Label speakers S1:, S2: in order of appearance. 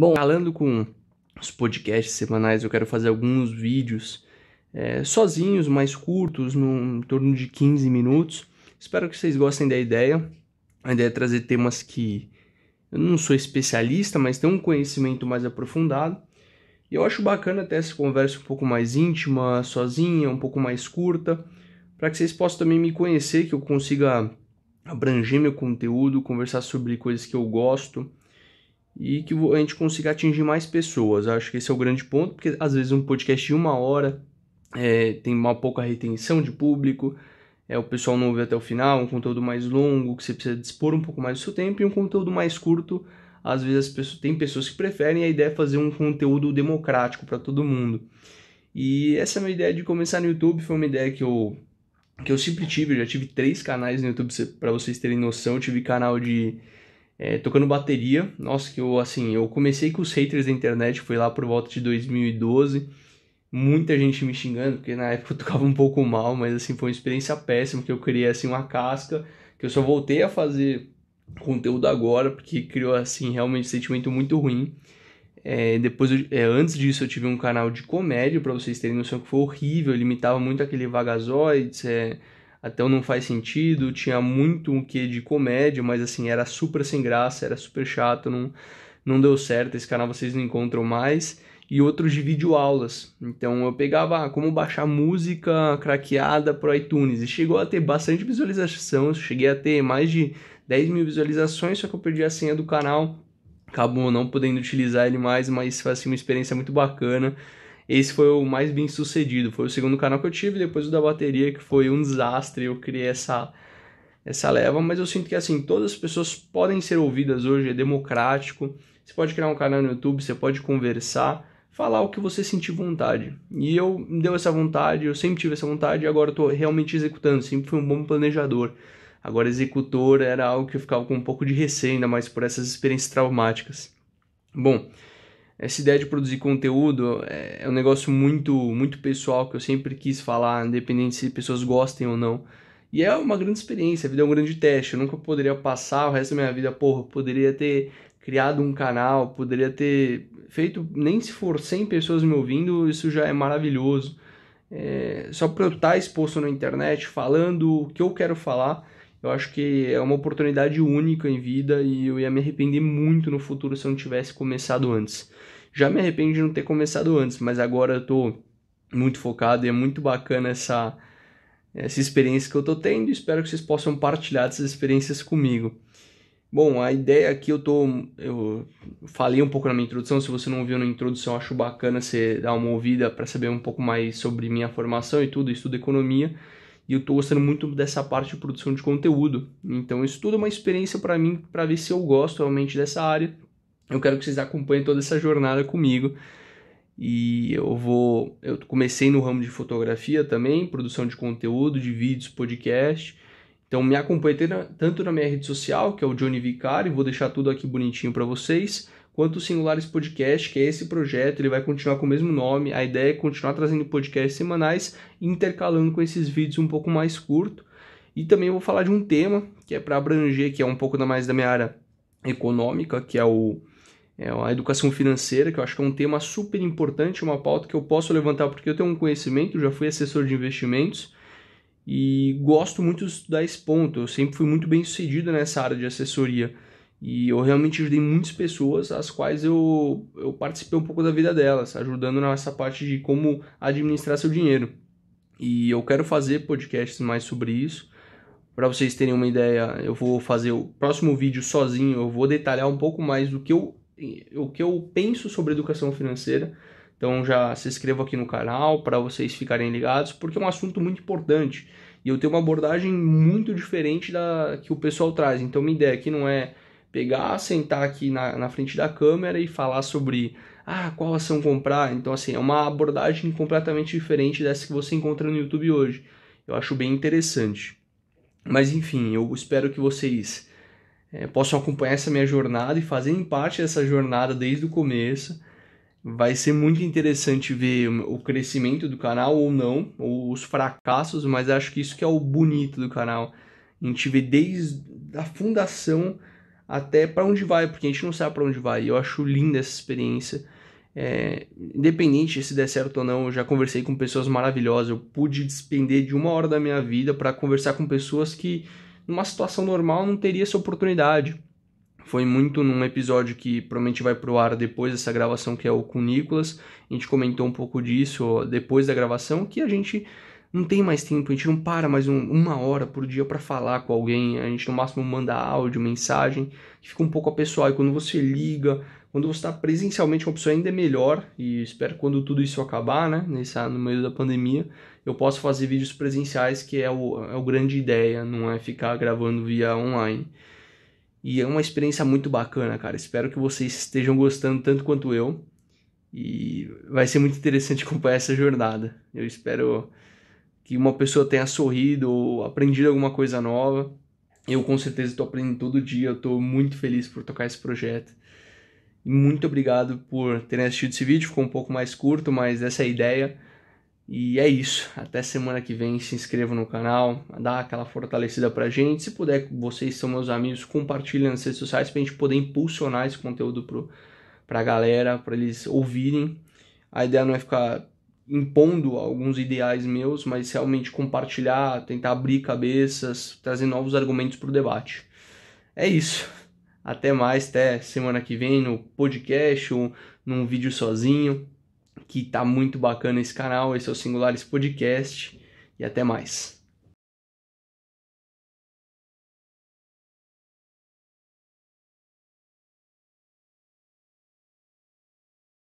S1: Bom, falando com os podcasts semanais, eu quero fazer alguns vídeos é, sozinhos, mais curtos, num, em torno de 15 minutos. Espero que vocês gostem da ideia. A ideia é trazer temas que eu não sou especialista, mas tenho um conhecimento mais aprofundado. E eu acho bacana ter essa conversa um pouco mais íntima, sozinha, um pouco mais curta, para que vocês possam também me conhecer, que eu consiga abranger meu conteúdo, conversar sobre coisas que eu gosto e que a gente consiga atingir mais pessoas. Acho que esse é o grande ponto, porque às vezes um podcast de uma hora é, tem uma pouca retenção de público, é, o pessoal não ouve até o final, um conteúdo mais longo, que você precisa dispor um pouco mais do seu tempo, e um conteúdo mais curto, às vezes pessoas, tem pessoas que preferem, a ideia é fazer um conteúdo democrático para todo mundo. E essa é a minha ideia de começar no YouTube, foi uma ideia que eu, que eu sempre tive, eu já tive três canais no YouTube, para vocês terem noção, eu tive canal de é, tocando bateria. Nossa, que eu assim, eu comecei com os haters da internet, foi lá por volta de 2012. Muita gente me xingando, porque na época eu tocava um pouco mal, mas assim, foi uma experiência péssima, que eu criei assim uma casca, que eu só voltei a fazer conteúdo agora, porque criou assim realmente um sentimento muito ruim. É, depois eu, é, antes disso eu tive um canal de comédia para vocês terem noção que foi horrível, limitava muito aquele vagazoides, é, até o não faz sentido, tinha muito um quê de comédia, mas assim, era super sem graça, era super chato, não, não deu certo, esse canal vocês não encontram mais. E outros de videoaulas. Então eu pegava ah, como baixar música craqueada pro iTunes. E chegou a ter bastante visualização. Eu cheguei a ter mais de 10 mil visualizações, só que eu perdi a senha do canal acabou não podendo utilizar ele mais, mas foi assim, uma experiência muito bacana. Esse foi o mais bem sucedido, foi o segundo canal que eu tive, depois o da bateria, que foi um desastre, eu criei essa, essa leva, mas eu sinto que assim, todas as pessoas podem ser ouvidas hoje, é democrático, você pode criar um canal no YouTube, você pode conversar, falar o que você sentir vontade. E eu me deu essa vontade, eu sempre tive essa vontade e agora eu tô realmente executando, sempre fui um bom planejador. Agora executor era algo que eu ficava com um pouco de receio, ainda mais por essas experiências traumáticas. Bom, essa ideia de produzir conteúdo é, é um negócio muito muito pessoal que eu sempre quis falar, independente se pessoas gostem ou não. E é uma grande experiência, a vida é um grande teste. Eu nunca poderia passar o resto da minha vida, porra, poderia ter criado um canal, poderia ter feito, nem se for 100 pessoas me ouvindo, isso já é maravilhoso. É, só para eu estar exposto na internet falando o que eu quero falar eu acho que é uma oportunidade única em vida e eu ia me arrepender muito no futuro se eu não tivesse começado antes. Já me arrependo de não ter começado antes, mas agora eu tô muito focado e é muito bacana essa, essa experiência que eu tô tendo. Espero que vocês possam partilhar essas experiências comigo. Bom, a ideia aqui eu tô. Eu falei um pouco na minha introdução. Se você não viu na introdução, acho bacana você dar uma ouvida para saber um pouco mais sobre minha formação e tudo. estudo economia. E eu estou gostando muito dessa parte de produção de conteúdo. Então isso tudo é uma experiência para mim, para ver se eu gosto realmente dessa área. Eu quero que vocês acompanhem toda essa jornada comigo. E eu vou. Eu comecei no ramo de fotografia também, produção de conteúdo, de vídeos, podcast. Então me acompanhe tanto na minha rede social, que é o Johnny Vicari, vou deixar tudo aqui bonitinho para vocês quanto o Singulares Podcast, que é esse projeto, ele vai continuar com o mesmo nome. A ideia é continuar trazendo podcasts semanais, intercalando com esses vídeos um pouco mais curto. E também vou falar de um tema que é para abranger, que é um pouco mais da minha área econômica, que é o é a educação financeira, que eu acho que é um tema super importante, uma pauta que eu posso levantar porque eu tenho um conhecimento, já fui assessor de investimentos e gosto muito de estudar esse ponto. Eu sempre fui muito bem sucedido nessa área de assessoria. E eu realmente ajudei muitas pessoas, as quais eu, eu participei um pouco da vida delas, ajudando nessa parte de como administrar seu dinheiro. E eu quero fazer podcasts mais sobre isso. Para vocês terem uma ideia, eu vou fazer o próximo vídeo sozinho, eu vou detalhar um pouco mais do que eu, o que eu penso sobre educação financeira. Então já se inscreva aqui no canal para vocês ficarem ligados, porque é um assunto muito importante. E eu tenho uma abordagem muito diferente da que o pessoal traz. Então minha ideia aqui não é pegar, sentar aqui na, na frente da câmera e falar sobre ah, qual ação comprar. Então, assim, é uma abordagem completamente diferente dessa que você encontra no YouTube hoje. Eu acho bem interessante. Mas enfim, eu espero que vocês é, possam acompanhar essa minha jornada e fazerem parte dessa jornada desde o começo. Vai ser muito interessante ver o crescimento do canal ou não, ou os fracassos, mas acho que isso que é o bonito do canal. A gente vê desde a fundação até para onde vai, porque a gente não sabe para onde vai. Eu acho linda essa experiência. É, independente se der certo ou não, eu já conversei com pessoas maravilhosas. Eu pude despender de uma hora da minha vida para conversar com pessoas que, numa situação normal, não teria essa oportunidade. Foi muito num episódio que provavelmente vai pro ar depois dessa gravação, que é o com Nicolas. A gente comentou um pouco disso depois da gravação, que a gente não tem mais tempo, a gente não para mais um, uma hora por dia para falar com alguém, a gente no máximo manda áudio, mensagem, fica um pouco pessoal E quando você liga, quando você está presencialmente com a pessoa, ainda é melhor. E espero que quando tudo isso acabar, né, nessa, no meio da pandemia, eu possa fazer vídeos presenciais, que é o, é o grande ideia, não é ficar gravando via online. E é uma experiência muito bacana, cara. Espero que vocês estejam gostando tanto quanto eu. E vai ser muito interessante acompanhar essa jornada. Eu espero que uma pessoa tenha sorrido ou aprendido alguma coisa nova. Eu com certeza estou aprendendo todo dia, estou muito feliz por tocar esse projeto. E muito obrigado por terem assistido esse vídeo, ficou um pouco mais curto, mas essa é a ideia. E é isso. Até semana que vem. Se inscreva no canal, dá aquela fortalecida pra gente. Se puder, vocês são meus amigos, compartilhem nas redes sociais pra gente poder impulsionar esse conteúdo pro, pra galera, pra eles ouvirem. A ideia não é ficar impondo alguns ideais meus, mas realmente compartilhar, tentar abrir cabeças, trazer novos argumentos para o debate. É isso. Até mais, até semana que vem no podcast ou num vídeo sozinho, que tá muito bacana esse canal. Esse é o Singulares Podcast e até mais.